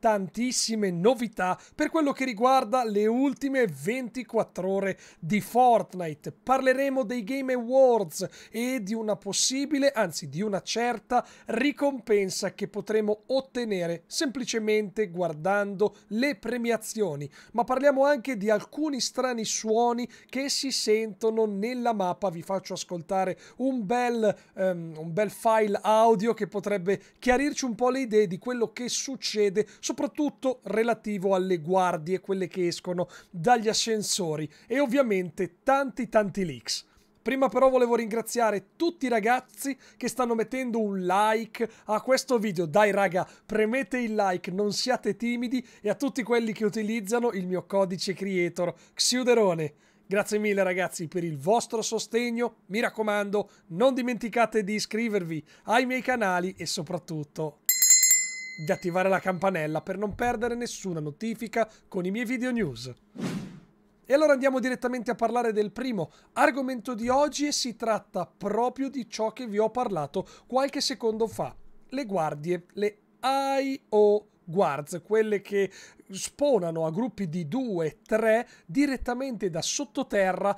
tantissime novità per quello che riguarda le ultime 24 ore di Fortnite. Parleremo dei Game Awards e di una possibile, anzi di una certa ricompensa che potremo ottenere semplicemente guardando le premiazioni, ma parliamo anche di alcuni strani suoni che si sentono nella mappa. Vi faccio ascoltare un bel, um, un bel file audio che potrebbe chiarirci un po' le idee di quello che succede soprattutto relativo alle guardie, quelle che escono dagli ascensori e ovviamente tanti tanti leaks. Prima però volevo ringraziare tutti i ragazzi che stanno mettendo un like a questo video. Dai raga, premete il like, non siate timidi e a tutti quelli che utilizzano il mio codice creator Xiuderone. Grazie mille ragazzi per il vostro sostegno, mi raccomando non dimenticate di iscrivervi ai miei canali e soprattutto di attivare la campanella per non perdere nessuna notifica con i miei video news. E allora andiamo direttamente a parlare del primo argomento di oggi e si tratta proprio di ciò che vi ho parlato qualche secondo fa, le guardie, le IO guards, quelle che sponano a gruppi di 2-3 direttamente da sottoterra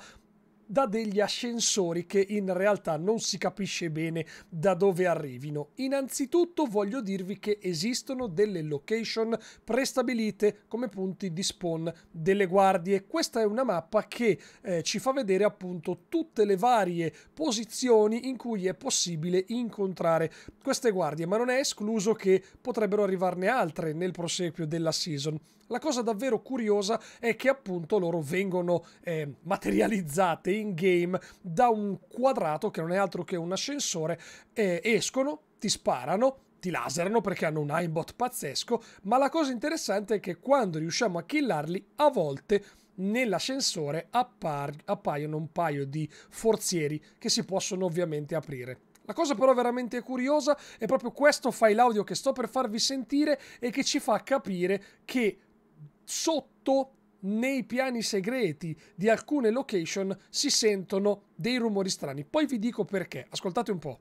da degli ascensori che in realtà non si capisce bene da dove arrivino. Innanzitutto voglio dirvi che esistono delle location prestabilite come punti di spawn delle guardie. Questa è una mappa che eh, ci fa vedere appunto tutte le varie posizioni in cui è possibile incontrare queste guardie, ma non è escluso che potrebbero arrivarne altre nel proseguio della season. La cosa davvero curiosa è che appunto loro vengono eh, materializzate in game da un quadrato che non è altro che un ascensore, eh, escono, ti sparano, ti laserano perché hanno un aimbot pazzesco, ma la cosa interessante è che quando riusciamo a killarli, a volte nell'ascensore appar- appaiono un paio di forzieri che si possono ovviamente aprire. La cosa però veramente curiosa è proprio questo file audio che sto per farvi sentire e che ci fa capire che sotto nei piani segreti di alcune location si sentono dei rumori strani. Poi vi dico perché. Ascoltate un po'.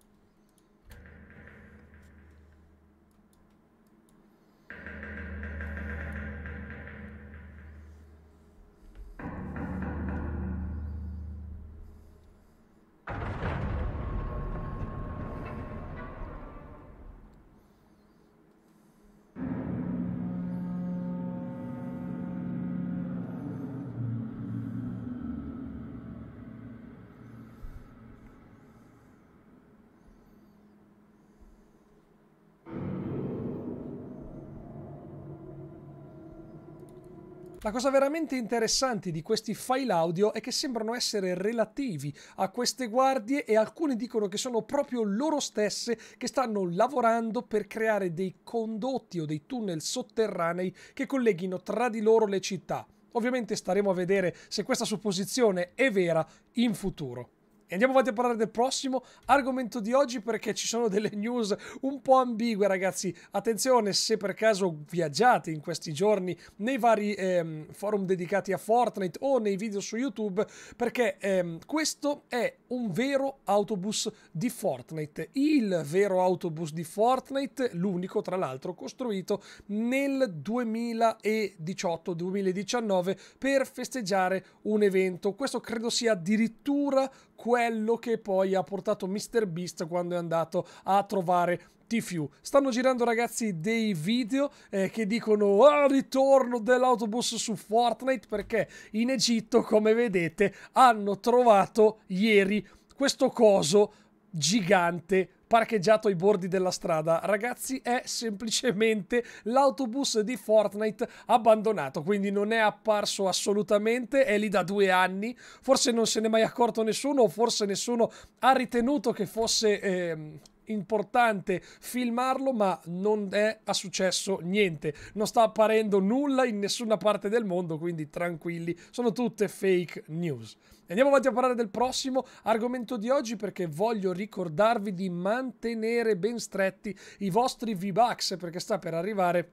La cosa veramente interessante di questi file audio è che sembrano essere relativi a queste guardie e alcuni dicono che sono proprio loro stesse che stanno lavorando per creare dei condotti o dei tunnel sotterranei che colleghino tra di loro le città. Ovviamente staremo a vedere se questa supposizione è vera in futuro. E andiamo avanti a parlare del prossimo argomento di oggi perché ci sono delle news un po' ambigue ragazzi. Attenzione se per caso viaggiate in questi giorni nei vari ehm, forum dedicati a Fortnite o nei video su YouTube perché ehm, questo è un vero autobus di Fortnite. Il vero autobus di Fortnite, l'unico tra l'altro costruito nel 2018-2019 per festeggiare un evento. Questo credo sia addirittura quello quello che poi ha portato Mr. Beast quando è andato a trovare Tfue. Stanno girando ragazzi dei video eh, che dicono ah, ritorno dell'autobus su Fortnite perché in Egitto come vedete hanno trovato ieri questo coso gigante parcheggiato ai bordi della strada. Ragazzi, è semplicemente l'autobus di Fortnite abbandonato, quindi non è apparso assolutamente, è lì da due anni, forse non se n'è mai accorto nessuno, o forse nessuno ha ritenuto che fosse... Eh, importante filmarlo, ma non è a successo niente. Non sta apparendo nulla in nessuna parte del mondo, quindi tranquilli, sono tutte fake news. Andiamo avanti a parlare del prossimo argomento di oggi perché voglio ricordarvi di mantenere ben stretti i vostri V-Bucks perché sta per arrivare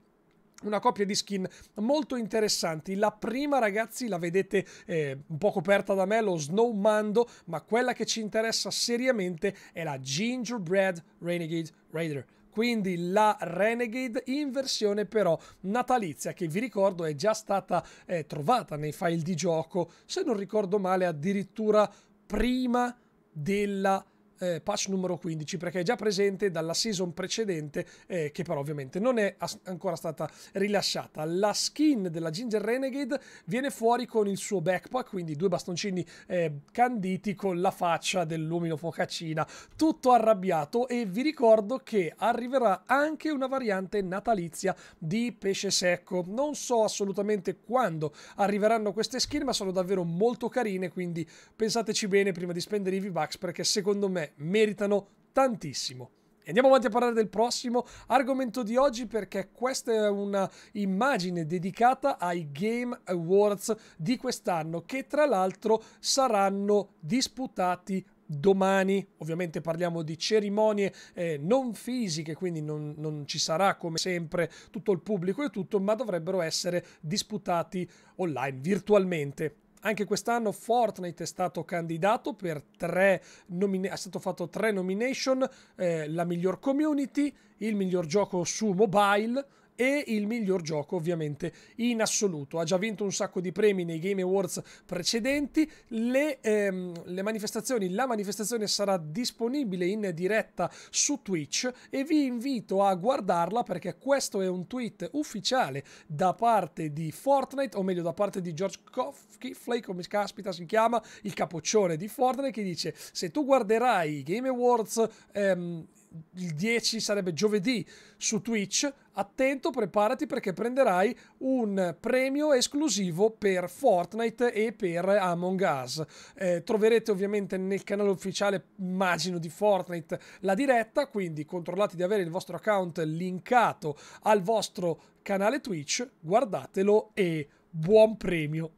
una coppia di skin molto interessanti. La prima, ragazzi, la vedete eh, un po' coperta da me, lo Snowmando, ma quella che ci interessa seriamente è la Gingerbread Renegade Raider quindi la Renegade in versione però natalizia che vi ricordo è già stata eh, trovata nei file di gioco se non ricordo male addirittura prima della eh, patch numero 15 perché è già presente dalla season precedente eh, che però ovviamente non è as- ancora stata rilasciata. La skin della Ginger Renegade viene fuori con il suo backpack, quindi due bastoncini eh, canditi con la faccia dell'omino focaccina, tutto arrabbiato e vi ricordo che arriverà anche una variante natalizia di pesce secco. Non so assolutamente quando arriveranno queste skin, ma sono davvero molto carine, quindi pensateci bene prima di spendere i V-Bucks perché secondo me meritano tantissimo. andiamo avanti a parlare del prossimo argomento di oggi perché questa è un'immagine dedicata ai Game Awards di quest'anno che tra l'altro saranno disputati domani. Ovviamente parliamo di cerimonie eh, non fisiche, quindi non, non, ci sarà come sempre tutto il pubblico e tutto, ma dovrebbero essere disputati online, virtualmente. Anche quest'anno Fortnite è stato candidato per tre nomine- è stato fatto tre nomination, eh, la miglior community, il miglior gioco su mobile e il miglior gioco ovviamente in assoluto. Ha già vinto un sacco di premi nei Game Awards precedenti. Le, ehm, le manifestazioni, la manifestazione sarà disponibile in diretta su Twitch e vi invito a guardarla perché questo è un tweet ufficiale da parte di Fortnite, o meglio da parte di George Kifley, come caspita si chiama, il capoccione di Fortnite, che dice se tu guarderai i Game Awards ehm, il 10 sarebbe giovedì su Twitch. Attento, preparati perché prenderai un premio esclusivo per Fortnite e per Among Us. Eh, troverete ovviamente nel canale ufficiale, immagino, di Fortnite la diretta, quindi controllate di avere il vostro account linkato al vostro canale Twitch, guardatelo e buon premio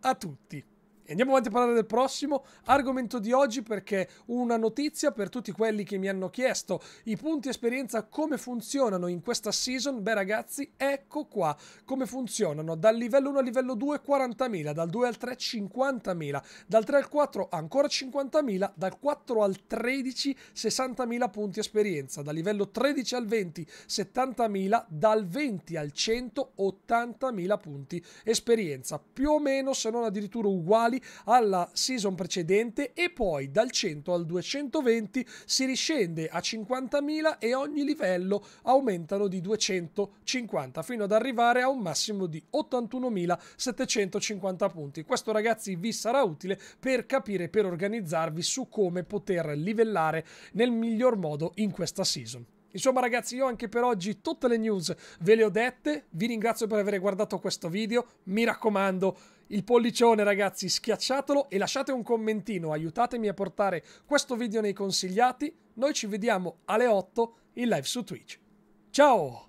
a tutti. Andiamo avanti a parlare del prossimo argomento di oggi perché una notizia per tutti quelli che mi hanno chiesto i punti esperienza come funzionano in questa season. Beh ragazzi, ecco qua come funzionano. Dal livello 1 al livello 2 40.000, dal 2 al 3 50.000, dal 3 al 4 ancora 50.000, dal 4 al 13 60.000 punti esperienza, dal livello 13 al 20 70.000, dal 20 al 100 80.000 punti esperienza. Più o meno, se non addirittura uguali alla season precedente e poi dal 100 al 220 si riscende a 50.000 e ogni livello aumentano di 250 fino ad arrivare a un massimo di 81.750 punti. Questo ragazzi vi sarà utile per capire, per organizzarvi su come poter livellare nel miglior modo in questa season. Insomma ragazzi io anche per oggi tutte le news ve le ho dette, vi ringrazio per aver guardato questo video, mi raccomando il pollicione ragazzi schiacciatelo e lasciate un commentino, aiutatemi a portare questo video nei consigliati, noi ci vediamo alle 8 in live su Twitch. Ciao!